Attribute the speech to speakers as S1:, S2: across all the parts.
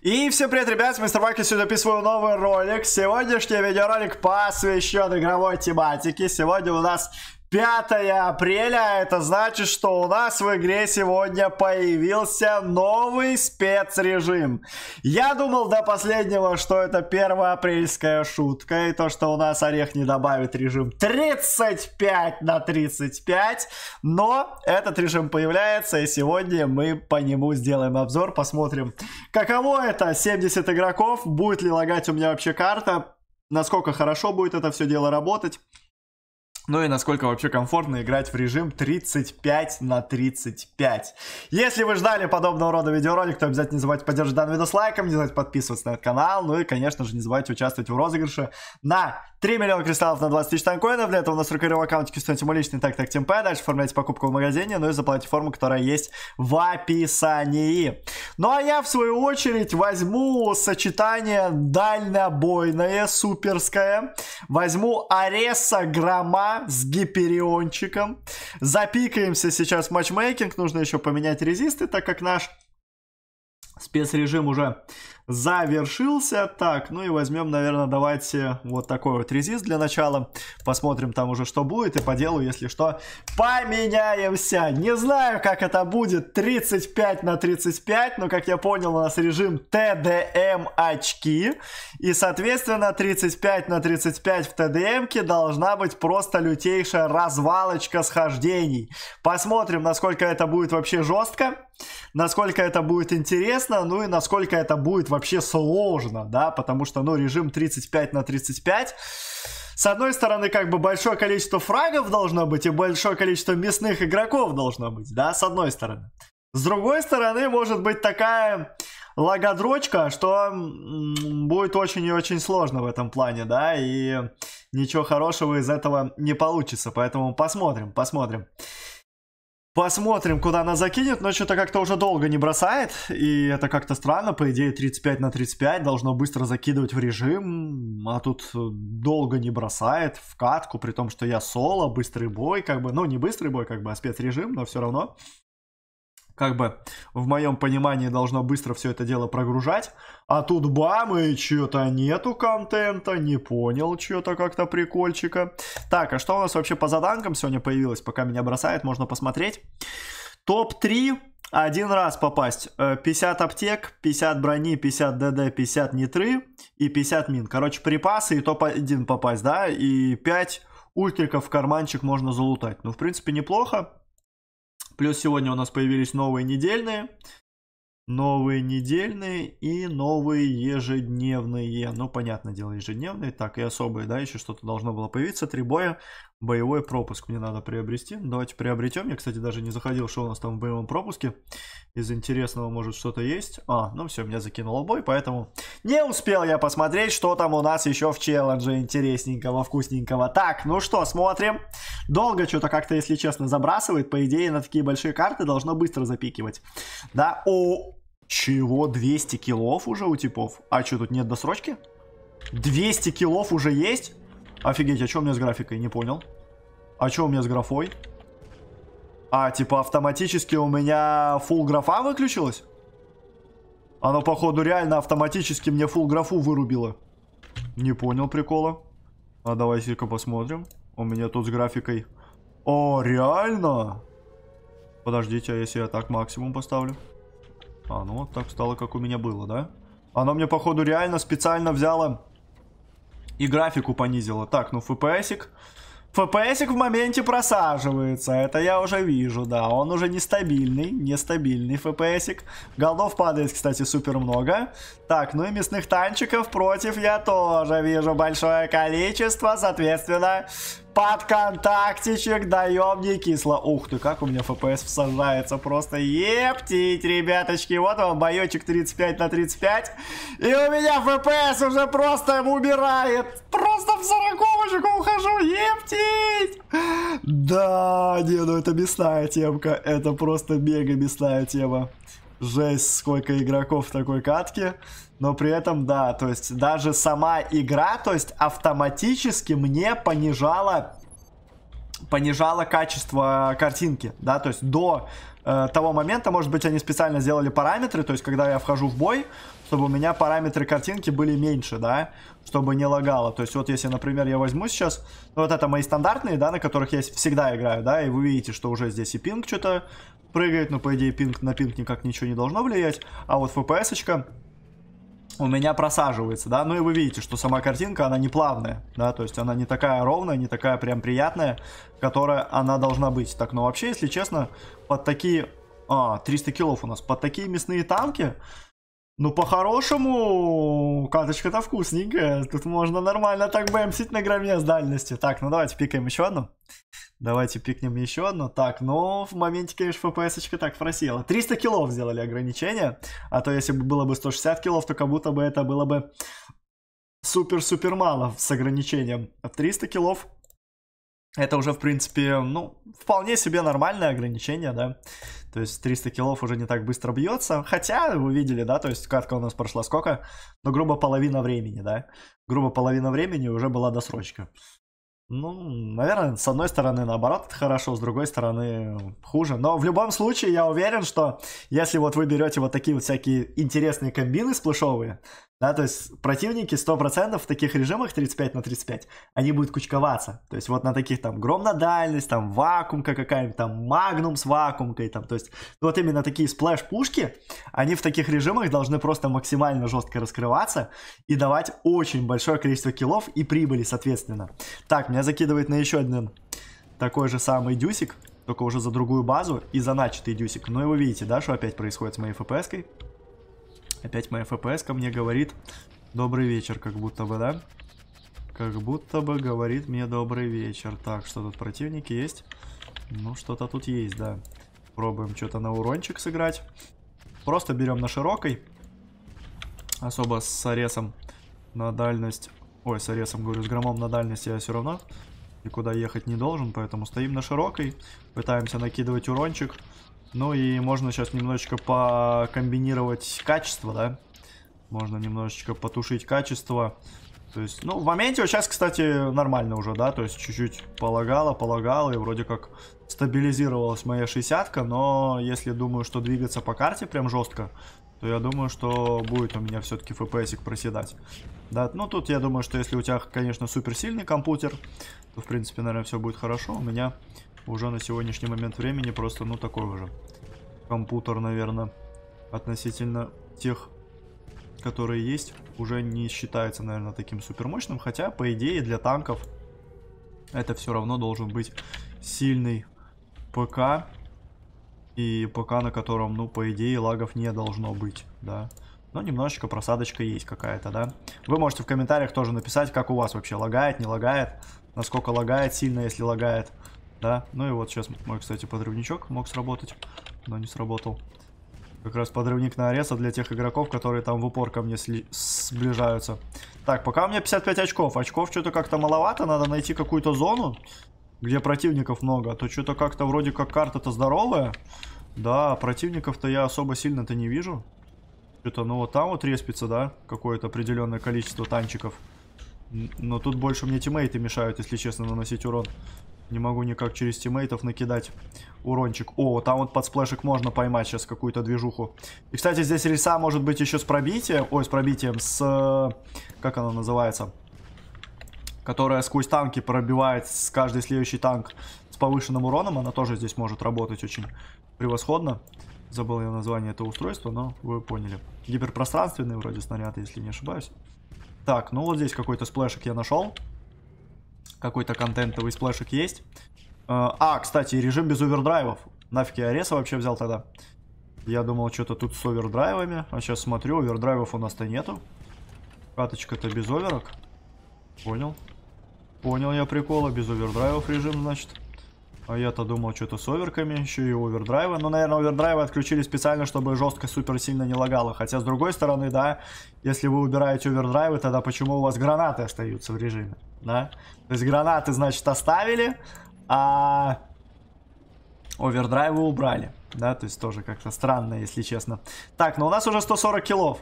S1: И всем привет, ребят, с Мистер Маки сюда записываю новый ролик. Сегодняшний видеоролик посвящен игровой тематике. Сегодня у нас 5 апреля, это значит, что у нас в игре сегодня появился новый спецрежим. Я думал до последнего, что это апрельская шутка, и то, что у нас Орех не добавит режим 35 на 35, но этот режим появляется, и сегодня мы по нему сделаем обзор, посмотрим, каково это, 70 игроков, будет ли лагать у меня вообще карта, насколько хорошо будет это все дело работать. Ну и насколько вообще комфортно играть в режим 35 на 35. Если вы ждали подобного рода видеоролик, то обязательно не забывайте поддерживать данный видос лайком, не забывайте подписываться на этот канал, ну и, конечно же, не забывайте участвовать в розыгрыше на 3 миллиона кристаллов на 20 тысяч танкоинов. Для этого у нас в рукаве аккаунтике ему личный так так темпе Дальше оформляйте покупку в магазине, ну и заплатите форму, которая есть в описании. Ну а я в свою очередь возьму сочетание дальнобойное, суперское. Возьму Ареса Грома с Гипериончиком. Запикаемся сейчас в матчмейкинг. Нужно еще поменять резисты, так как наш спецрежим уже завершился. Так, ну и возьмем, наверное, давайте вот такой вот резист для начала. Посмотрим там уже, что будет. И по делу, если что, поменяемся. Не знаю, как это будет. 35 на 35. Но, как я понял, у нас режим ТДМ очки. И, соответственно, 35 на 35 в ТДМке должна быть просто лютейшая развалочка схождений. Посмотрим, насколько это будет вообще жестко. Насколько это будет интересно. Ну и насколько это будет вообще вообще сложно, да, потому что, ну, режим 35 на 35, с одной стороны, как бы большое количество фрагов должно быть и большое количество мясных игроков должно быть, да, с одной стороны. С другой стороны, может быть такая лагодрочка, что будет очень и очень сложно в этом плане, да, и ничего хорошего из этого не получится, поэтому посмотрим, посмотрим. Посмотрим, куда она закинет, но что-то как-то уже долго не бросает, и это как-то странно, по идее 35 на 35 должно быстро закидывать в режим, а тут э, долго не бросает в катку, при том, что я соло, быстрый бой, как бы, ну не быстрый бой, как бы, а спецрежим, но все равно как бы в моем понимании должно быстро все это дело прогружать. А тут бам, и что-то нету контента, не понял что-то как-то прикольчика. Так, а что у нас вообще по заданкам сегодня появилось, пока меня бросает, можно посмотреть. Топ-3 один раз попасть. 50 э, аптек, 50 брони, 50 ДД, 50 нитры и 50 мин. Короче, припасы и топ-1 попасть, да, и 5 ультриков в карманчик можно залутать. Ну, в принципе, неплохо. Плюс сегодня у нас появились новые недельные. Новые недельные и новые ежедневные. Ну, понятное дело, ежедневные. Так, и особые, да, еще что-то должно было появиться. Три боя, боевой пропуск мне надо приобрести. Ну, давайте приобретем. Я, кстати, даже не заходил, что у нас там в боевом пропуске. Из интересного, может, что-то есть. А, ну все, меня закинуло бой, поэтому не успел я посмотреть, что там у нас еще в челлендже интересненького, вкусненького. Так, ну что, смотрим. Смотрим долго что-то как-то, если честно, забрасывает. По идее, на такие большие карты должно быстро запикивать. Да, о... Чего? 200 килов уже у типов? А что, тут нет досрочки? 200 килов уже есть? Офигеть, а что у меня с графикой? Не понял. А что у меня с графой? А, типа автоматически у меня full графа выключилась? Оно, походу, реально автоматически мне full графу вырубило. Не понял прикола. А давайте-ка посмотрим. У меня тут с графикой. О, реально? Подождите, а если я так максимум поставлю? А, ну вот так стало, как у меня было, да? Оно мне, походу, реально специально взяло и графику понизило. Так, ну фпсик... ФПСик в моменте просаживается, это я уже вижу, да. Он уже нестабильный, нестабильный ФПСик. Голдов падает, кстати, супер много. Так, ну и мясных танчиков против я тоже вижу большое количество, соответственно, под контактичек даем не кисло. Ух ты, как у меня FPS всажается просто. Ептить, ребяточки. Вот вам боечек 35 на 35. И у меня FPS уже просто умирает, Просто в 40 ухожу. Ептить. Да, не, ну это мясная темка. Это просто мега мясная тема жесть, сколько игроков в такой катке. Но при этом, да, то есть даже сама игра, то есть автоматически мне понижала понижало качество картинки, да, то есть до э, того момента, может быть, они специально сделали параметры, то есть когда я вхожу в бой, чтобы у меня параметры картинки были меньше, да, чтобы не лагало. То есть вот если, например, я возьму сейчас, ну, вот это мои стандартные, да, на которых я всегда играю, да, и вы видите, что уже здесь и пинг что-то прыгает, но по идее пинг на пинг никак ничего не должно влиять, а вот FPS-очка у меня просаживается, да, ну и вы видите, что сама картинка, она не плавная, да, то есть она не такая ровная, не такая прям приятная, которая она должна быть. Так, но ну вообще, если честно, под такие, а, 300 килов у нас, под такие мясные танки, ну, по-хорошему, каточка-то вкусненькая. Тут можно нормально так бэмсить на грамме с дальности. Так, ну давайте пикаем еще одну. Давайте пикнем еще одну. Так, ну, в моменте, конечно, фпс-очка так просела. 300 килов сделали ограничение. А то, если бы было бы 160 килов, то как будто бы это было бы супер-супер мало с ограничением. 300 килов это уже, в принципе, ну, вполне себе нормальное ограничение, да. То есть 300 киллов уже не так быстро бьется. Хотя, вы видели, да, то есть катка у нас прошла сколько? Ну, грубо половина времени, да? Грубо половина времени уже была досрочка. Ну, наверное, с одной стороны, наоборот, это хорошо, с другой стороны, хуже. Но в любом случае, я уверен, что если вот вы берете вот такие вот всякие интересные комбины сплэшовые, да, то есть противники 100% в таких режимах 35 на 35, они будут кучковаться. То есть вот на таких там гром на дальность, там вакуумка какая-нибудь, там магнум с вакуумкой, там, то есть ну, вот именно такие сплэш-пушки, они в таких режимах должны просто максимально жестко раскрываться и давать очень большое количество киллов и прибыли, соответственно. Так, меня закидывает на еще один такой же самый дюсик, только уже за другую базу и за начатый дюсик. Но ну, и вы видите, да, что опять происходит с моей фпс-кой. Опять моя FPS ко мне говорит добрый вечер, как будто бы, да? Как будто бы говорит мне добрый вечер. Так, что тут противники есть? Ну, что-то тут есть, да. Пробуем что-то на урончик сыграть. Просто берем на широкой. Особо с соресом на дальность. Ой, с аресом, говорю, с громом на дальность я все равно никуда ехать не должен, поэтому стоим на широкой. Пытаемся накидывать урончик. Ну и можно сейчас немножечко покомбинировать качество, да? Можно немножечко потушить качество. То есть, ну, в моменте сейчас, кстати, нормально уже, да? То есть чуть-чуть полагало, полагало, и вроде как стабилизировалась моя шестьдесятка. но если думаю, что двигаться по карте прям жестко, то я думаю, что будет у меня все-таки FPS проседать. Да, ну тут я думаю, что если у тебя, конечно, суперсильный компьютер, то, в принципе, наверное, все будет хорошо. У меня уже на сегодняшний момент времени просто, ну, такой уже компьютер, наверное, относительно тех, которые есть, уже не считается, наверное, таким супермощным. Хотя, по идее, для танков это все равно должен быть сильный ПК. И ПК, на котором, ну, по идее, лагов не должно быть, да. Но немножечко просадочка есть какая-то, да. Вы можете в комментариях тоже написать, как у вас вообще лагает, не лагает. Насколько лагает сильно, если лагает. Да, ну и вот сейчас мой, кстати, подрывничок мог сработать, но не сработал. Как раз подрывник на ареса для тех игроков, которые там в упор ко мне сближаются. Так, пока у меня 55 очков. Очков что-то как-то маловато, надо найти какую-то зону, где противников много. А то что-то как-то вроде как карта-то здоровая. Да, противников-то я особо сильно-то не вижу. Что-то, ну вот там вот респится, да, какое-то определенное количество танчиков. Но тут больше мне тиммейты мешают, если честно, наносить урон. Не могу никак через тиммейтов накидать урончик. О, там вот под сплэшек можно поймать сейчас какую-то движуху. И, кстати, здесь риса может быть еще с пробитием. Ой, с пробитием, с... Э, как она называется? Которая сквозь танки пробивает с каждый следующий танк с повышенным уроном. Она тоже здесь может работать очень превосходно. Забыл я название этого устройства, но вы поняли. Гиперпространственный вроде снаряд, если не ошибаюсь. Так, ну вот здесь какой-то сплэшек я нашел какой-то контентовый сплэшик есть. Э, а, кстати, режим без овердрайвов. Нафиг я Ареса вообще взял тогда. Я думал, что-то тут с овердрайвами. А сейчас смотрю, овердрайвов у нас-то нету. Каточка-то без оверок. Понял. Понял я прикола. Без овердрайвов режим, значит. А я-то думал, что-то с оверками, еще и овердрайвы. Но, ну, наверное, овердрайвы отключили специально, чтобы жестко супер сильно не лагало. Хотя, с другой стороны, да, если вы убираете овердрайвы, тогда почему у вас гранаты остаются в режиме, да? То есть гранаты, значит, оставили, а овердрайвы убрали. Да, то есть тоже как-то странно, если честно. Так, но ну у нас уже 140 килов.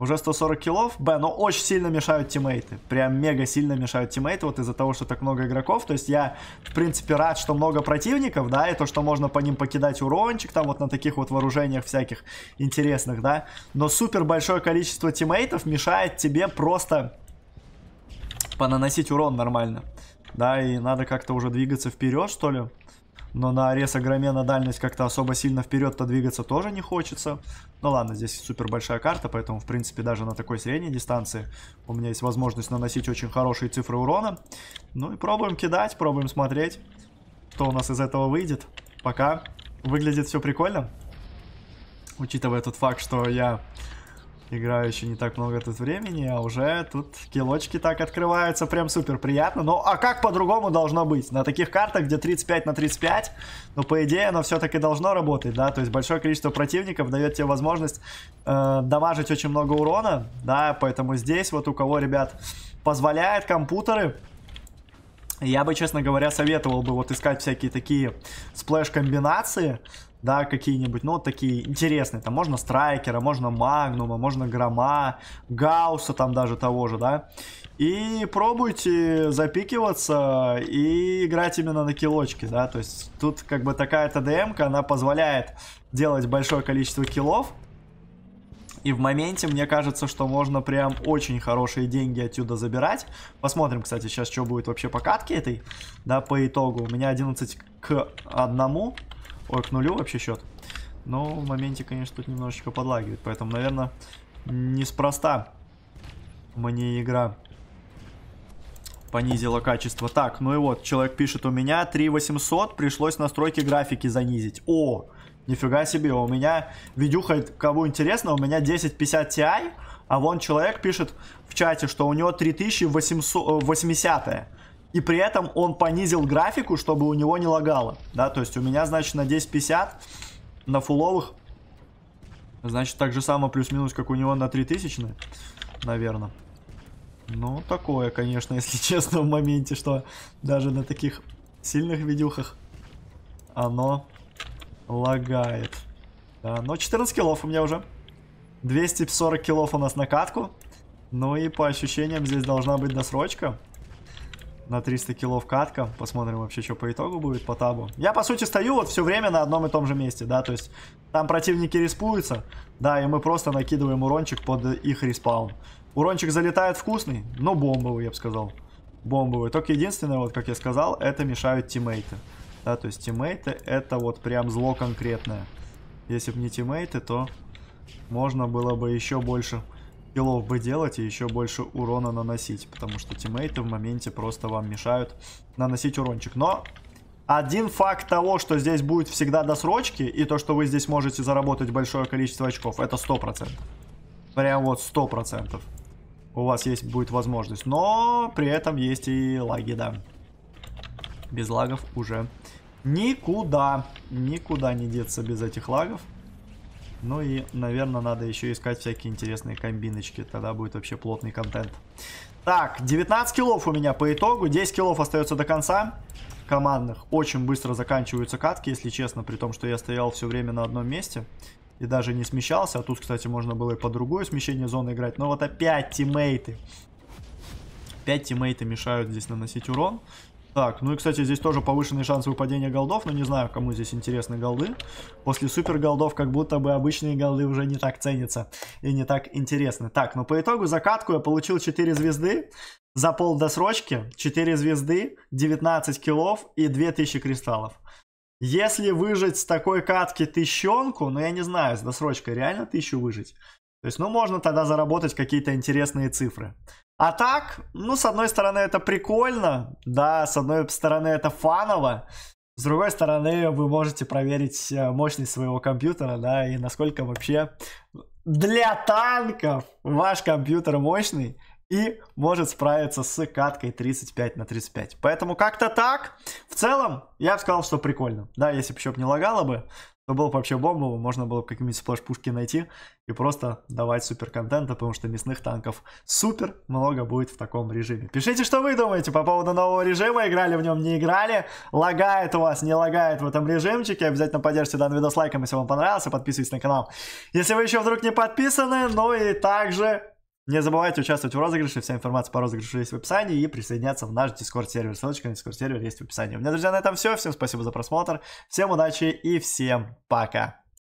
S1: Уже 140 килов. Б, но ну, очень сильно мешают тиммейты. Прям мега сильно мешают тиммейты вот из-за того, что так много игроков. То есть я, в принципе, рад, что много противников, да, и то, что можно по ним покидать урончик, там вот на таких вот вооружениях всяких интересных, да. Но супер большое количество тиммейтов мешает тебе просто понаносить урон нормально. Да, и надо как-то уже двигаться вперед, что ли но на Ареса Громе на дальность как-то особо сильно вперед-то двигаться тоже не хочется. Ну ладно, здесь супер большая карта, поэтому, в принципе, даже на такой средней дистанции у меня есть возможность наносить очень хорошие цифры урона. Ну и пробуем кидать, пробуем смотреть, что у нас из этого выйдет. Пока выглядит все прикольно, учитывая тот факт, что я Играю еще не так много тут времени, а уже тут килочки так открываются, прям супер приятно. Ну, а как по-другому должно быть? На таких картах, где 35 на 35, ну, по идее, оно все таки должно работать, да? То есть большое количество противников дает тебе возможность э, дамажить очень много урона, да? Поэтому здесь вот у кого, ребят, позволяет компьютеры, я бы, честно говоря, советовал бы вот искать всякие такие сплэш-комбинации, да, какие-нибудь, ну, вот такие интересные, там можно Страйкера, можно Магнума, можно Грома, Гаусса там даже того же, да, и пробуйте запикиваться и играть именно на килочке, да, то есть тут как бы такая ТДМ-ка, она позволяет делать большое количество килов, и в моменте мне кажется, что можно прям очень хорошие деньги отсюда забирать. Посмотрим, кстати, сейчас что будет вообще по катке этой, да, по итогу. У меня 11 к 1, Ой, к нулю вообще счет. Но в моменте, конечно, тут немножечко подлагивает. Поэтому, наверное, неспроста мне игра понизила качество. Так, ну и вот, человек пишет, у меня 3800, пришлось настройки графики занизить. О, нифига себе, у меня, видюха, кого интересно, у меня 1050 Ti, а вон человек пишет в чате, что у него 3880 и при этом он понизил графику, чтобы у него не лагало, да, то есть у меня, значит, на 1050 на фуловых, значит, так же самое плюс-минус, как у него на 3000, наверное. Ну, такое, конечно, если честно, в моменте, что даже на таких сильных видюхах оно лагает. Да, но 14 килов у меня уже. 240 килов у нас на катку. Ну и по ощущениям здесь должна быть досрочка на 300 килов катка. Посмотрим вообще, что по итогу будет по табу. Я, по сути, стою вот все время на одном и том же месте, да, то есть там противники респуются, да, и мы просто накидываем урончик под их респаун. Урончик залетает вкусный, но бомбовый, я бы сказал. Бомбовый. Только единственное, вот как я сказал, это мешают тиммейты. Да, то есть тиммейты это вот прям зло конкретное. Если бы не тиммейты, то можно было бы еще больше киллов бы делать и еще больше урона наносить, потому что тиммейты в моменте просто вам мешают наносить урончик. Но один факт того, что здесь будет всегда досрочки, и то, что вы здесь можете заработать большое количество очков, это 100%. Прям вот 100%. У вас есть будет возможность. Но при этом есть и лаги, да. Без лагов уже никуда, никуда не деться без этих лагов. Ну и, наверное, надо еще искать всякие интересные комбиночки. Тогда будет вообще плотный контент. Так, 19 килов у меня по итогу. 10 килов остается до конца командных. Очень быстро заканчиваются катки, если честно. При том, что я стоял все время на одном месте. И даже не смещался. А тут, кстати, можно было и по другое смещение зоны играть. Но вот опять тиммейты. Опять тиммейты мешают здесь наносить урон. Так, ну и, кстати, здесь тоже повышенный шанс выпадения голдов, но не знаю, кому здесь интересны голды. После супер голдов как будто бы обычные голды уже не так ценятся и не так интересны. Так, ну по итогу закатку я получил 4 звезды за пол досрочки, 4 звезды, 19 киллов и 2000 кристаллов. Если выжить с такой катки тыщенку, ну я не знаю, с досрочкой реально тысячу выжить? То есть, ну можно тогда заработать какие-то интересные цифры. А так, ну, с одной стороны, это прикольно, да, с одной стороны, это фаново, с другой стороны, вы можете проверить э, мощность своего компьютера, да, и насколько вообще для танков ваш компьютер мощный и может справиться с каткой 35 на 35. Поэтому как-то так. В целом, я бы сказал, что прикольно. Да, если бы еще не лагало бы. Но было бы вообще бомба, можно было бы какие-нибудь сплэш-пушки найти и просто давать супер контента, потому что мясных танков супер много будет в таком режиме. Пишите, что вы думаете по поводу нового режима, играли в нем, не играли, лагает у вас, не лагает в этом режимчике. Обязательно поддержите данный видос лайком, если вам понравился, подписывайтесь на канал, если вы еще вдруг не подписаны. Ну и также не забывайте участвовать в розыгрыше. Вся информация по розыгрышу есть в описании. И присоединяться в наш Discord-сервер. Ссылочка на Discord-сервер есть в описании. У меня, друзья, на этом все. Всем спасибо за просмотр. Всем удачи и всем пока.